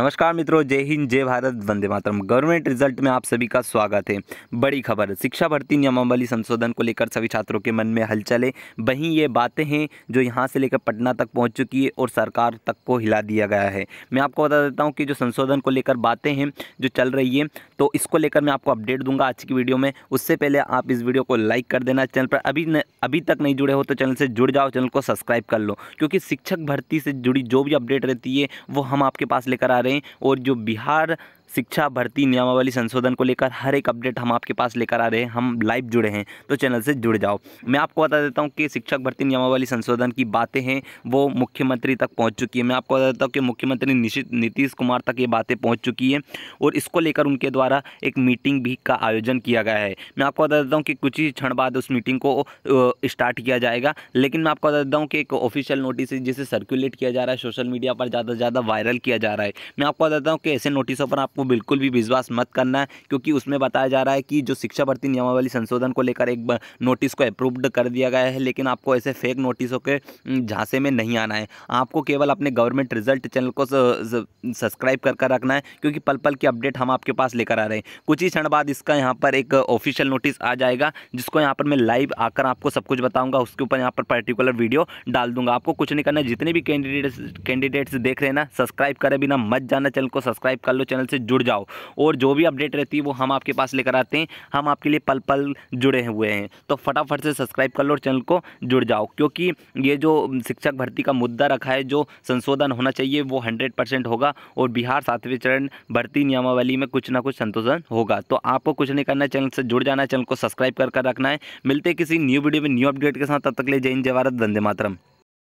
नमस्कार मित्रों जय हिंद जय भारत वंदे मातरम गवर्नमेंट रिजल्ट में आप सभी का स्वागत है बड़ी खबर शिक्षा भर्ती नियमावली संशोधन को लेकर सभी छात्रों के मन में हलचल है वहीं ये बातें हैं जो यहाँ से लेकर पटना तक पहुँच चुकी है और सरकार तक को हिला दिया गया है मैं आपको बता देता हूँ कि जो संशोधन को लेकर बातें हैं जो चल रही है तो इसको लेकर मैं आपको अपडेट दूंगा आज की वीडियो में उससे पहले आप इस वीडियो को लाइक कर देना चैनल पर अभी अभी तक नहीं जुड़े हो तो चैनल से जुड़ जाओ चैनल को सब्सक्राइब कर लो क्योंकि शिक्षक भर्ती से जुड़ी जो भी अपडेट रहती है वो हम आपके पास लेकर आ रहे करें और जो बिहार शिक्षा भर्ती नियमावली संशोधन को लेकर हर एक अपडेट हम आपके पास लेकर आ रहे हैं हम लाइव जुड़े हैं तो चैनल से जुड़ जाओ मैं आपको बता देता हूँ कि शिक्षक भर्ती नियमावली संशोधन की बातें हैं वो मुख्यमंत्री तक पहुँच चुकी है मैं आपको बता देता हूँ कि मुख्यमंत्री नीतीश कुमार तक ये बातें पहुँच चुकी हैं और इसको लेकर उनके द्वारा एक मीटिंग भी का आयोजन किया गया है मैं आपको बता देता हूँ कि कुछ ही क्षण बाद उस मीटिंग को स्टार्ट किया जाएगा लेकिन मैं आपको बता देता हूँ कि एक ऑफिशियल नोटिस जिसे सर्कुलेट किया जा रहा है सोशल मीडिया पर ज़्यादा से ज़्यादा वायरल किया जा रहा है मैं आपको बता देता हूँ कि ऐसे नोटिसों पर आपको आपको बिल्कुल भी विश्वास मत करना है क्योंकि उसमें बताया जा रहा है कि जो शिक्षा भर्ती नियमावली संशोधन को लेकर एक नोटिस को अप्रूव्ड कर दिया गया है लेकिन आपको ऐसे फेक नोटिसों के झांसे में नहीं आना है आपको केवल अपने गवर्नमेंट रिजल्ट चैनल को सब्सक्राइब कर कर रखना है क्योंकि पल पल की अपडेट हम आपके पास लेकर आ रहे हैं कुछ ही क्षण बाद इसका यहाँ पर एक ऑफिशियल नोटिस आ जाएगा जिसको यहाँ पर मैं लाइव आकर आपको सब कुछ बताऊँगा उसके ऊपर यहाँ पर पर्टिकुलर वीडियो डाल दूंगा आपको कुछ नहीं करना जितने भी कैंडिडेट्स कैंडिडेट्स देख रहे हैं ना सब्सक्राइब करे बिना मत जाना चैनल को सब्सक्राइब कर लो चैनल से जुड़ जाओ और जो भी अपडेट रहती है वो हम आपके पास लेकर आते हैं हम आपके लिए पल पल जुड़े हुए हैं तो फटाफट से सब्सक्राइब कर लो और चैनल को जुड़ जाओ क्योंकि ये जो शिक्षक भर्ती का मुद्दा रखा है जो संशोधन होना चाहिए वो हंड्रेड परसेंट होगा और बिहार सातवें चरण भर्ती नियमावली में कुछ ना कुछ संशोधन होगा तो आपको कुछ नहीं करना चैनल से जुड़ जाना है चैनल को सब्सक्राइब कर रखना है मिलते किसी न्यू वीडियो में न्यू अपडेट के साथ तब तक ले जय हिंद जय वंदे मातरम